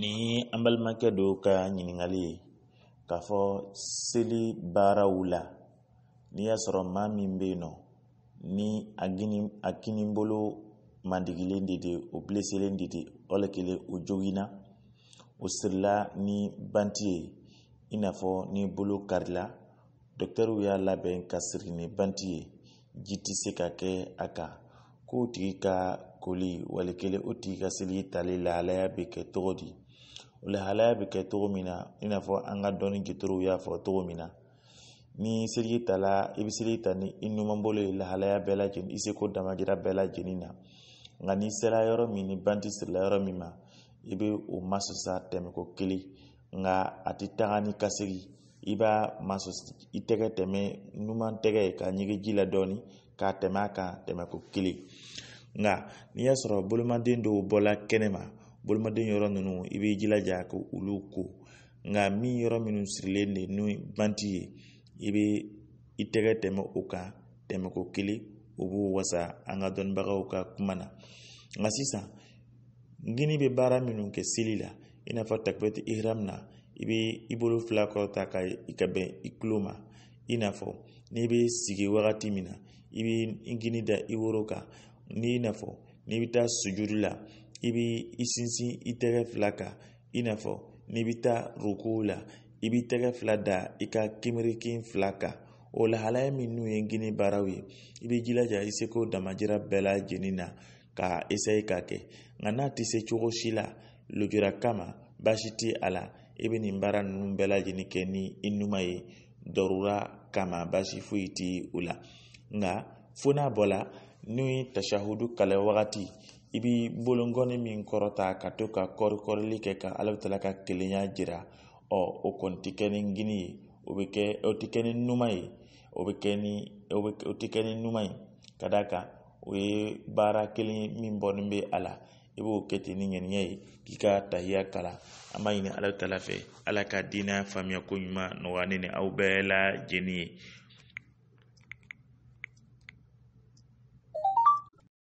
ni an balimakɛ do ka ɲiningali ye k'a fɔ seli baaraw la ni y'a sɔrɔ ma min be yen nɔ ni a kinibolo mandigilen dede o bileselen dede ala kelen o jogina o sirila ni banti ye i n'a fɔ ni bolo karila dɔktɛriw y'a labɛn ka siri ni banti ye ji tɛ se ka kɛ a kan k'o tigi ka koli wali kelen o tigi ka seli tali lahalaya bɛ kɛ togo di o lahalaya bɛ kɛ cogo min na i n'a fɔ an ka dɔnni gitiriw y'a fɔ togo min na ni seli tala i bɛ seli ta ni i numanbolo ye lahalaya bɛɛ lajɛlen i seko damajira bɛɛ lajɛlen na nka n'i sera yɔrɔ min ni banti sirila yɔrɔ min ma i bɛ o masasa tɛmɛko kelen nka a tɛ taga ni ka segin i b'a masa i tɛgɛ tɛmɛ numan tɛgɛ ye ka ɲigin ji la dɔɔnin k'a tɛmɛ a kan ko kelen nka n'i y'a sɔrɔ bolomaden dɔw bɔla kɛnɛma bolomaden yɔrɔ ninnu i b'i jilaja ko olu ko nka min yɔrɔ minnu sirilen de n'o ye banti ye i bɛ i tɛgɛ tɛmɛ o kan tɛmɛko kelen o b'o wasa an ka dɔnnibagaw ka kuma na nka sisan gini bɛ baara minnu kɛ seli la i n'a fɔ takibɛti ihram na i bɛ i bolo fila kɔrɔta ka bɛn i tulo ma i n'a fɔ n'i bɛ sigi wagati min na i b'i gini da i woro kan n'i n'a fɔ n'i bɛ taa sujudi la i b'i sinsin i tɛgɛ fila kan i n'a fɔ n'i bɛ taa rokow la i b'i tɛgɛ fila da i ka kimirikin fila kan o lahalaya min n'u ye gini baaraw ye i b'i jilaja i seko damajira bɛɛ lajɛlen na k'a k'a kɛ nka n'a tɛ se cogo si la lujura kama baasi tɛ a la i bɛ nin baara ninnu bɛɛ lajɛlen kɛ ni i numan ye dɔrɔra kama baasi foyi tɛ o la nka fo n'a bɔra n'o ye tasahudu kalan wagati i bɛ bolonkɔni min kɔrɔta ka to ka kɔrikɔrili kɛ ka ala bɛ tila ka kelenya jira ɔ o kɔni tɛ kɛ ni gini ye o bɛ kɛ o tɛ kɛ ni numan ye o bɛ kɛ ni o bɛ o tɛ kɛ ni numan ye ka d'a kan o ye baara kelen min bɔlen bɛ a la. i b'o ni ŋaniya ye kika ka tahiya kala ama ina ɲini ala alaka fɛ ala ka diinɛ faamuyako ɲuman nɔgɔya ne aw bɛɛ ye